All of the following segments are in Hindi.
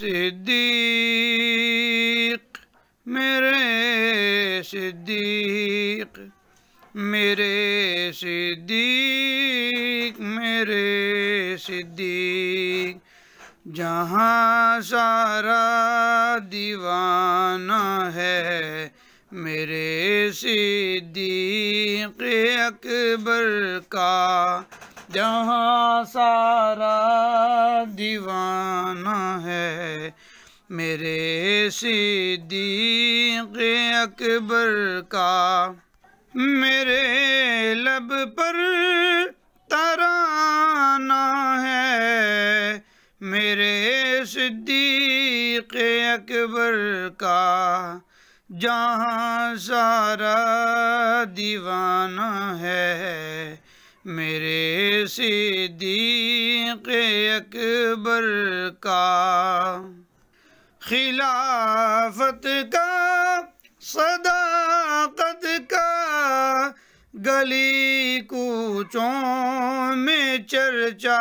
सिद्दीक मेरे सिद्दीक मेरे सिद्दीक मेरे सिद्दीक जहाँ सारा दीवाना है मेरे सिद्दीक अकबर का जहाँ सारा दीवाना है मेरे सिद्दीक अकबर का मेरे लब पर तराना है मेरे सिद्दीक अकबर का जहाँ सारा दीवाना है मेरे सिद्दीक अकबर का खिलाफत का सदाकत का गली कूचों में चर्चा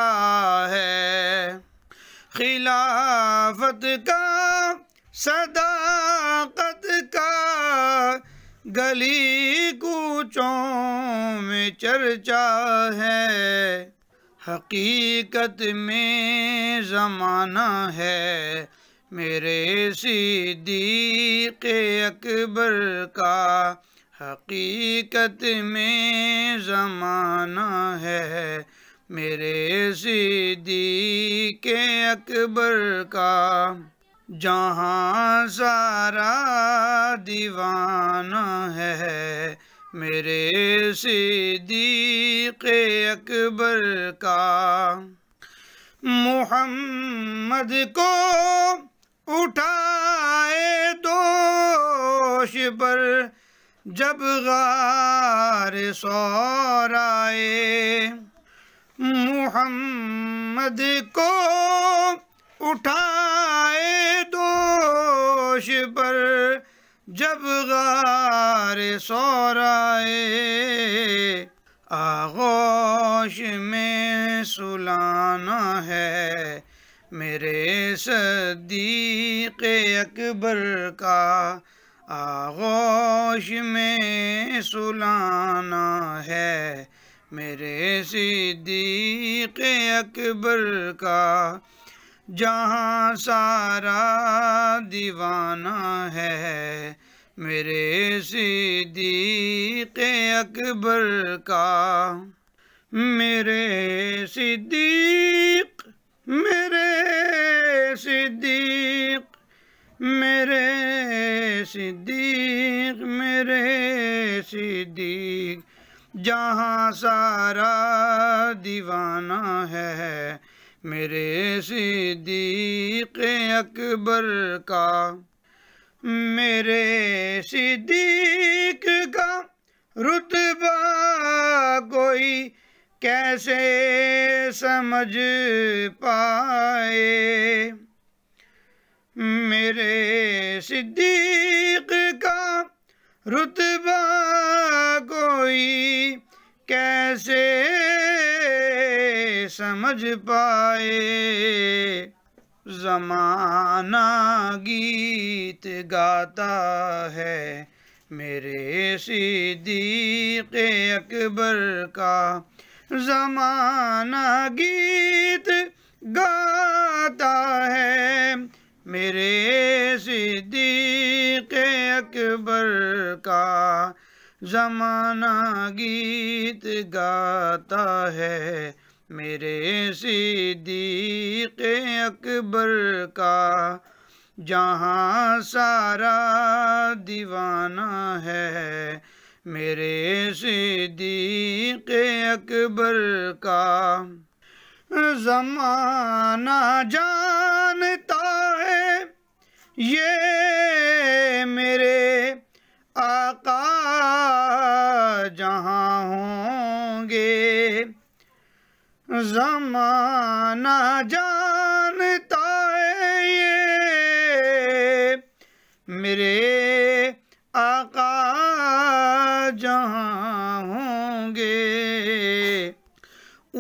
है खिलाफत का सदाकत का गली कूचों चर्चा है हकीकत में ज़माना है मेरे सिद्दीक अकबर का हकीकत में ज़माना है मेरे सिद्दीक अकबर का जहाँ सारा दीवाना है मेरे सिद्दीक अकबर का मोहम्मद को उठाए दोष पर जब गार सौराए मोहम्मद को उठाए दोष पर जब गार सोराए आगोश में सुलाना है मेरे सदीक अकबर का आगोश में सुलाना है मेरे सिद्दीक अकबर का जहाँ सारा दीवाना है मेरे सिद्दीक अकबर का मेरे सिद्दीक मेरे सिद्दीक मेरे सिद्दीक मेरे सिद्दीक जहाँ सारा दीवाना है मेरे सिद्दीक अकबर का मेरे सिद्दीक का रुतबा कोई कैसे समझ पाए मेरे सिद्दीक का रुतबा समझ पाए जमाना गीत गाता है मेरे सिद्दीक अकबर का जमाना गीत गाता है मेरे सिद्दीक अकबर का जमाना गीत गाता है मेरे सीदी अकबर का जहाँ सारा दीवाना है मेरे सीदी अकबर का जमाना जानता है ये जमाना जानता है ये मेरे आका जहाँ होंगे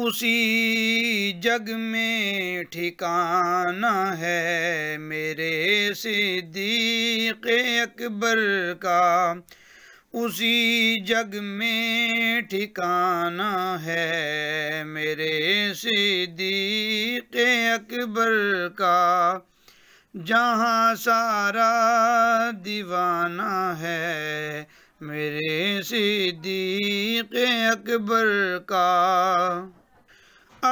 उसी जग में ठिकाना है मेरे सिद्दीक अकबर का उसी जग में ठिकाना है मेरे सिद्दीक अकबर का जहाँ सारा दीवाना है मेरे सिद्दीक अकबर का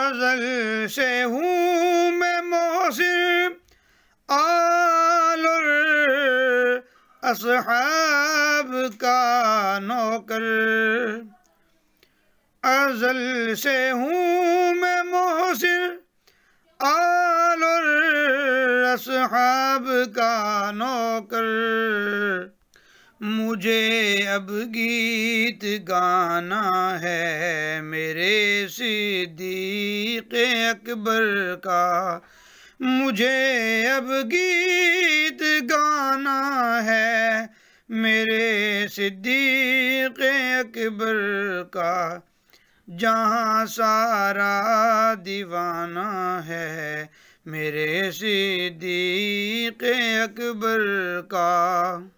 अजल से हूँ मैं मौसम आ असहाब का नौकर अजल से हूँ मैं मोहसिन आल असहाब का नौकर मुझे अब गीत गाना है मेरे सिद्दीक अकबर का मुझे अब गीत गाना है मेरे सिद्दीक अकबर का जहाँ सारा दीवाना है मेरे सिद्दीक अकबर का